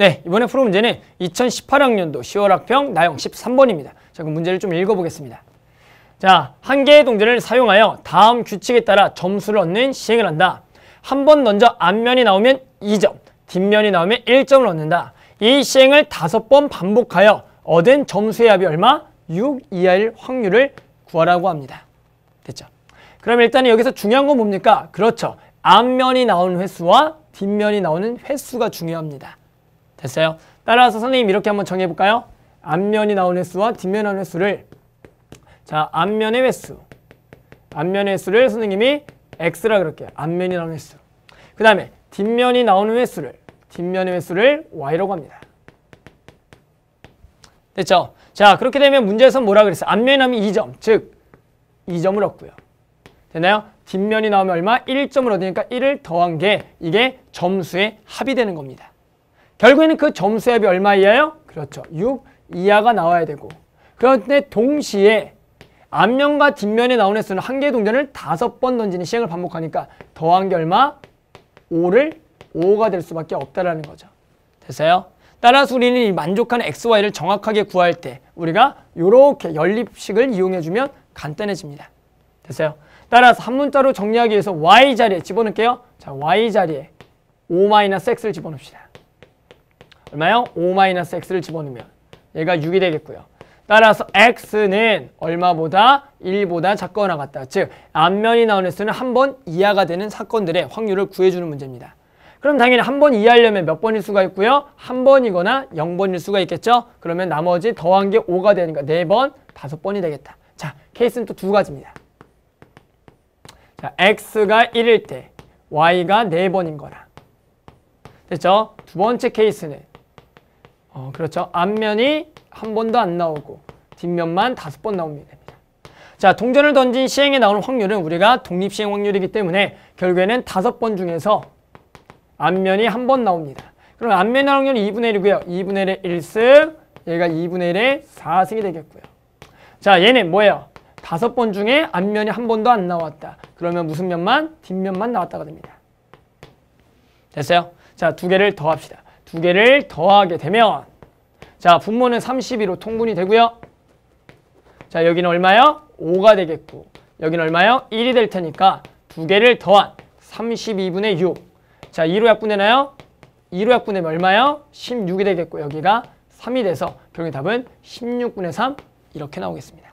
네, 이번에 프로 문제는 2018학년도 10월 학평 나영 13번입니다. 자, 그럼 문제를 좀 읽어보겠습니다. 자, 한 개의 동전을 사용하여 다음 규칙에 따라 점수를 얻는 시행을 한다. 한 번 먼저 앞면이 나오면 2점, 뒷면이 나오면 1점을 얻는다. 이 시행을 다섯 번 반복하여 얻은 점수의 합이 얼마? 6 이하일 확률을 구하라고 합니다. 됐죠? 그럼 일단 여기서 중요한 건 뭡니까? 그렇죠. 앞면이 나오는 횟수와 뒷면이 나오는 횟수가 중요합니다. 됐어요? 따라서 선생님 이렇게 한번 정해볼까요? 앞면이 나온 횟수와 뒷면 나온 횟수를 자 앞면의 횟수 앞면의 횟수를 선생님이 x라 그럴게요. 앞면이 나온 횟수 그 다음에 뒷면이 나오는 횟수를 뒷면의 횟수를 y라고 합니다. 됐죠? 자 그렇게 되면 문제에서 뭐라 그랬어요? 앞면이 나오면 2점 즉 2점을 얻고요. 됐나요 뒷면이 나오면 얼마? 1점을 얻으니까 1을 더한 게 이게 점수에 합이 되는 겁니다. 결국에는 그 점수 앱이 얼마 이하요? 그렇죠. 6 이하가 나와야 되고 그런데 동시에 앞면과 뒷면에 나오는 수는 한 개의 동전을 다섯 번 던지는 시행을 반복하니까 더한 게 얼마? 5를 5가 될 수밖에 없다라는 거죠. 됐어요? 따라서 우리는 이 만족하는 xy를 정확하게 구할 때 우리가 이렇게 연립식을 이용해주면 간단해집니다. 됐어요? 따라서 한 문자로 정리하기 위해서 y 자리에 집어넣을게요. 자, y 자리에 5-x를 집어넣읍시다. 얼마요? 5-x를 집어넣으면 얘가 6이 되겠고요. 따라서 x는 얼마보다 1보다 작거나 같다. 즉, 앞면이 나오는 수는 한 번 이하가 되는 사건들의 확률을 구해주는 문제입니다. 그럼 당연히 한 번 이해하려면 몇 번일 수가 있고요. 한 번이거나 0번일 수가 있겠죠. 그러면 나머지 더한 게 5가 되니까 4번, 5번이 되겠다. 자, 케이스는 또 두 가지입니다. 자, x가 1일 때 y가 4번인 거라. 됐죠? 두 번째 케이스는 어, 그렇죠. 앞면이 한 번도 안 나오고 뒷면만 다섯 번 나오면 됩니다. 자, 동전을 던진 시행에 나오는 확률은 우리가 독립시행 확률이기 때문에 결국에는 다섯 번 중에서 앞면이 한 번 나옵니다. 그럼 앞면 나오는 확률은 2분의 1이고요. 2분의 1의 1승, 얘가 2분의 1의 4승이 되겠고요. 자, 얘는 뭐예요? 다섯 번 중에 앞면이 한 번도 안 나왔다. 그러면 무슨 면만? 뒷면만 나왔다가 됩니다. 됐어요? 자, 두 개를 더합시다. 두 개를 더하게 되면 자 분모는 32로 통분이 되고요. 자 여기는 얼마요? 5가 되겠고 여기는 얼마요? 1이 될 테니까 두 개를 더한 32분의 6. 자 2로 약분되나요? 2로 약분되면 얼마요? 16이 되겠고 여기가 3이 돼서 결국 답은 16분의 3 이렇게 나오겠습니다.